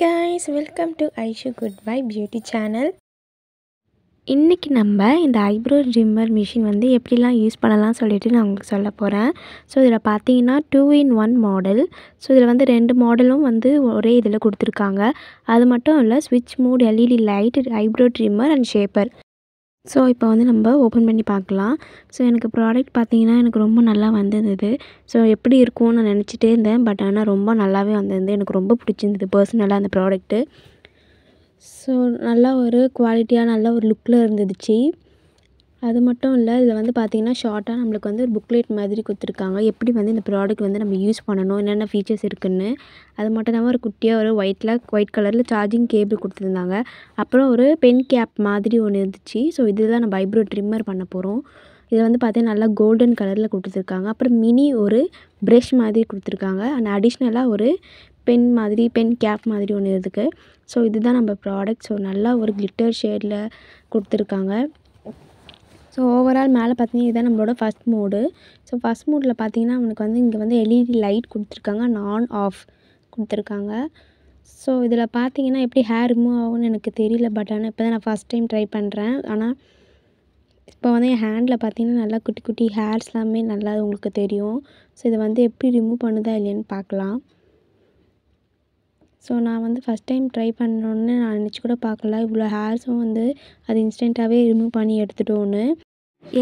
hi guys welcome to Aishu good by beauty channel இன்றைக்கி நம்ம இந்த ஐப்ரோ ட்ரிம்மர் மிஷின் வந்து எப்படிலாம் யூஸ் பண்ணலாம் சொல்லிட்டு நான் உங்களுக்கு சொல்ல போகிறேன் ஸோ இதில் பார்த்தீங்கன்னா two in one model so இதில் வந்து ரெண்டு மாடலும் வந்து ஒரே இதில் கொடுத்துருக்காங்க அது மட்டும் இல்லை ஸ்விட்ச் mode LED light eyebrow trimmer and shaper so இப்போ வந்து நம்ம ஓப்பன் பண்ணி பார்க்கலாம் ஸோ எனக்கு ப்ராடக்ட் பார்த்தீங்கன்னா எனக்கு ரொம்ப நல்லா வந்திருந்தது ஸோ எப்படி இருக்கும்னு நான் நினச்சிட்டே இருந்தேன் பட் ஆனால் ரொம்ப நல்லாவே வந்திருந்தது எனக்கு ரொம்ப பிடிச்சிருந்தது பர்சனலாக அந்த ப்ராடக்ட்டு ஸோ நல்லா ஒரு குவாலிட்டியாக நல்ல ஒரு லுக்கில் இருந்துச்சு அது மட்டும் இல்லை இதில் வந்து பார்த்திங்கன்னா ஷார்ட்டாக நம்மளுக்கு வந்து ஒரு புக்லெட் மாதிரி கொடுத்துருக்காங்க எப்படி வந்து இந்த ப்ராடக்ட் வந்து நம்ம யூஸ் பண்ணணும் என்னென்ன ஃபீச்சர்ஸ் இருக்குதுன்னு அது மட்டும் இல்லாமல் ஒரு குட்டியாக ஒரு ஒயிட்டில் ஒயிட் கலரில் சார்ஜிங் கேபிள் கொடுத்துருந்தாங்க அப்புறம் ஒரு பென் கேப் மாதிரி ஒன்று இருந்துச்சு ஸோ இதில் நம்ம ஐப்ரோ ட்ரிம்மர் பண்ண போகிறோம் இதில் வந்து பார்த்திங்கன்னா நல்லா கோல்டன் கலரில் கொடுத்துருக்காங்க அப்புறம் மினி ஒரு ப்ரெஷ் மாதிரி கொடுத்துருக்காங்க அண்ட் அடிஷ்னலாக ஒரு பென் மாதிரி பென் கேப் மாதிரி ஒன்று இருக்குது ஸோ இதுதான் நம்ம ப்ராடக்ட் ஸோ நல்லா ஒரு கிளிட்டர் ஷேடில் கொடுத்துருக்காங்க ஸோ ஓவரால் மேலே பார்த்தீங்கன்னா இதுதான் நம்மளோட ஃபஸ்ட் மோடு ஸோ ஃபஸ்ட் மோடில் பார்த்தீங்கன்னா அவனுக்கு வந்து இங்கே வந்து எல்இடி லைட் கொடுத்துருக்காங்க நான் ஆஃப் கொடுத்துருக்காங்க ஸோ இதில் பார்த்தீங்கன்னா எப்படி ஹேர் ரிமூவ் ஆகும்னு எனக்கு தெரியல பட் ஆனால் இப்போ தான் நான் ஃபஸ்ட் டைம் ட்ரை பண்ணுறேன் ஆனால் இப்போ வந்து என் ஹேண்டில் பார்த்தீங்கன்னா நல்லா குட்டி குட்டி ஹேர்ஸ் எல்லாமே நல்லா உங்களுக்கு தெரியும் ஸோ இதை வந்து எப்படி ரிமூவ் பண்ணுதா இல்லையான்னு பார்க்கலாம் ஸோ நான் வந்து ஃபஸ்ட் டைம் ட்ரை பண்ணோன்னு நான் நினச்சி கூட பார்க்கல இவ்வளோ ஹேர்ஸும் வந்து அது இன்ஸ்டண்ட்டாகவே ரிமூவ் பண்ணி எடுத்துட்டோன்னு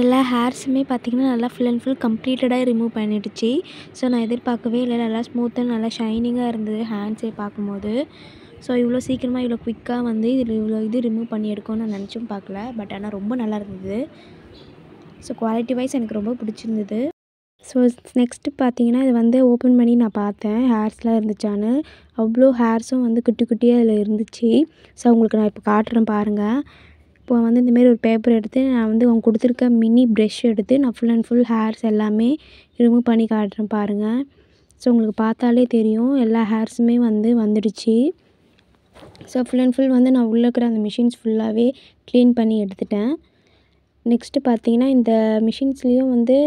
எல்லா ஹேர்ஸுமே பார்த்திங்கன்னா நல்லா ஃபுல் அண்ட் ஃபுல் கம்ப்ளீட்டடாக ரிமூவ் பண்ணிடுச்சு ஸோ நான் எதிர்பார்க்கவே இல்லை நல்லா ஸ்மூத்தாக நல்லா ஷைனிங்காக இருந்தது ஹேண்ட்ஸே பார்க்கும்போது ஸோ இவ்வளோ சீக்கிரமாக இவ்வளோ குவிக்காக வந்து இதில் இவ்வளோ இது ரிமூவ் பண்ணி எடுக்கும்னு நான் நினச்சும் பார்க்கல பட் ஆனால் ரொம்ப நல்லா இருந்தது ஸோ குவாலிட்டி வைஸ் எனக்கு ரொம்ப பிடிச்சிருந்தது ஸோ நெக்ஸ்ட்டு பார்த்தீங்கன்னா இது வந்து ஓப்பன் பண்ணி நான் பார்த்தேன் ஹேர்ஸ்லாம் இருந்துச்சான்னு அவ்வளோ ஹேர்ஸும் வந்து குட்டி குட்டியாக அதில் இருந்துச்சு ஸோ உங்களுக்கு நான் இப்போ காட்டுறேன் பாருங்கள் இப்போ வந்து இந்தமாரி ஒரு பேப்பர் எடுத்து நான் வந்து அவங்க கொடுத்துருக்க மினி ப்ரெஷ் எடுத்து நான் ஃபுல் அண்ட் ஃபுல் ஹேர்ஸ் எல்லாமே ரிமூவ் பண்ணி காட்டுறேன் பாருங்கள் ஸோ உங்களுக்கு பார்த்தாலே தெரியும் எல்லா ஹேர்ஸுமே வந்து வந்துடுச்சு ஸோ ஃபுல் அண்ட் ஃபுல் வந்து நான் உள்ளே இருக்கிற அந்த மிஷின்ஸ் ஃபுல்லாகவே க்ளீன் பண்ணி எடுத்துட்டேன் நெக்ஸ்ட்டு பார்த்தீங்கன்னா இந்த மிஷின்ஸ்லேயும் வந்து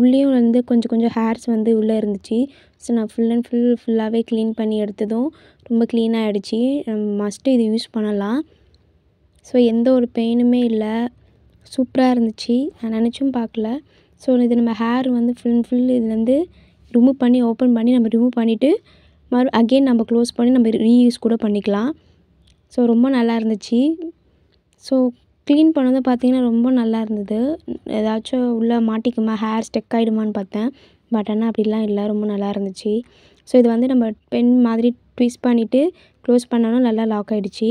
உள்ளேயும் வந்து கொஞ்சம் கொஞ்சம் ஹேர்ஸ் வந்து உள்ளே இருந்துச்சு ஸோ நான் ஃபுல் அண்ட் ஃபுல் ஃபுல்லாகவே க்ளீன் பண்ணி எடுத்ததும் ரொம்ப க்ளீனாகிடுச்சு மஸ்ட்டு இது யூஸ் பண்ணலாம் ஸோ எந்த ஒரு பெயினுமே இல்லை சூப்பராக இருந்துச்சு நான் நினச்சும் பார்க்கல ஸோ இது நம்ம ஹேர் வந்து ஃபுல் அண்ட் ஃபுல் இதுலேருந்து ரிமூவ் பண்ணி ஓப்பன் பண்ணி நம்ம ரிமூவ் பண்ணிவிட்டு மறு அகெயின் நம்ம க்ளோஸ் பண்ணி நம்ம ரீயூஸ் கூட பண்ணிக்கலாம் ஸோ ரொம்ப நல்லா இருந்துச்சு ஸோ க்ளீன் பண்ணது பார்த்திங்கன்னா ரொம்ப நல்லா இருந்தது ஏதாச்சும் உள்ளே மாட்டிக்குமா ஹேர் ஸ்டெக் ஆகிடுமான்னு பார்த்தேன் பட் ஆனால் அப்படிலாம் இல்லை ரொம்ப நல்லா இருந்துச்சு ஸோ இது வந்து நம்ம பென் மாதிரி ட்விஸ்ட் பண்ணிவிட்டு க்ளோஸ் பண்ணோன்னா நல்லா லாக் ஆகிடுச்சி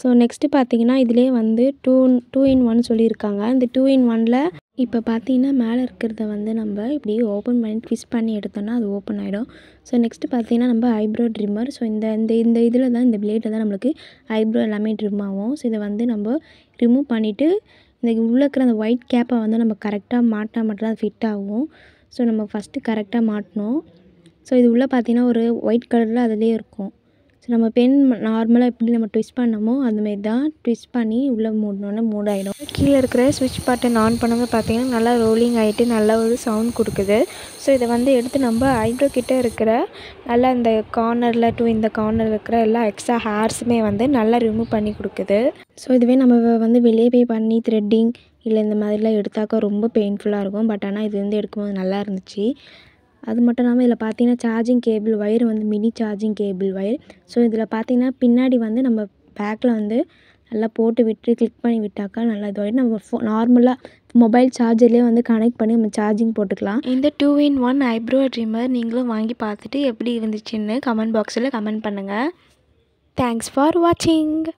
ஸோ நெக்ஸ்ட்டு பார்த்தீங்கன்னா இதிலே வந்து டூ டூ இன் ஒன் சொல்லியிருக்காங்க இந்த டூ இன் ஒனில் இப்போ பார்த்தீங்கன்னா மேலே இருக்கிறத வந்து நம்ம இப்படி ஓப்பன் பண்ணி ட்விஸ் பண்ணி எடுத்தோம்னா அது ஓப்பன் ஆகிடும் ஸோ நெக்ஸ்ட்டு பார்த்தீங்கன்னா நம்ம ஐப்ரோ ட்ரிம்மர் ஸோ இந்த இந்த இந்த இதில் தான் இந்த பிளேடில் தான் நம்மளுக்கு ஐப்ரோ எல்லாமே ட்ரிம் ஆகும் ஸோ இதை வந்து நம்ம ரிமூவ் பண்ணிவிட்டு இந்த உள்ளே இருக்கிற அந்த ஒயிட் கேப்பை வந்து நம்ம கரெக்டாக மாட்டினா அது ஃபிட் ஆகும் ஸோ நம்ம ஃபஸ்ட்டு கரெக்டாக மாட்டினோம் ஸோ இது உள்ளே பார்த்தீங்கன்னா ஒரு ஒயிட் கலரில் அதிலே இருக்கும் ஸோ நம்ம பென் நார்மலாக எப்படி நம்ம ட்விஸ்ட் பண்ணமோ அதுமாரி தான் ட்விஸ்ட் பண்ணி உள்ளே மூடணுன்னா மூடாயிடும் கீழே இருக்கிற ஸ்விட்ச் பட்டன் ஆன் பண்ணும்போது பார்த்திங்கன்னா நல்லா ரோலிங் ஆகிட்டு நல்லா ஒரு சவுண்ட் கொடுக்குது ஸோ இதை வந்து எடுத்து நம்ம ஐப்ரோ கிட்டே இருக்கிற நல்லா இந்த கார்னரில் டூ இந்த கார்னர் இருக்கிற எல்லா எக்ஸ்ட்ரா ஹேர்ஸுமே வந்து நல்லா ரிமூவ் பண்ணி கொடுக்குது ஸோ இதுவே நம்ம வந்து வெளியே போய் பண்ணி த்ரெட்டிங் இல்லை இந்த மாதிரிலாம் எடுத்தாக்கா ரொம்ப பெயின்ஃபுல்லாக இருக்கும் பட் ஆனால் இது வந்து எடுக்கும்போது நல்லா இருந்துச்சு அது மட்டும் இல்லாமல் இதில் பார்த்தீங்கன்னா சார்ஜிங் கேபிள் ஒயர் வந்து mini charging cable wire so இதில் பார்த்தீங்கன்னா பின்னாடி வந்து நம்ம பேக்கில் வந்து நல்லா போட்டு விட்டு கிளிக் பண்ணி விட்டாக்கா நல்லா இதுவாகிடும் நம்ம ஃபோ நார்மலாக மொபைல் சார்ஜர்லேயே வந்து கனெக்ட் பண்ணி நம்ம சார்ஜிங் போட்டுக்கலாம் இந்த two in one eyebrow trimmer நீங்களும் வாங்கி பார்த்துட்டு எப்படி இருந்துச்சுன்னு கமெண்ட் பாக்ஸில் கமெண்ட் பண்ணுங்கள் தேங்க்ஸ் ஃபார் வாட்சிங்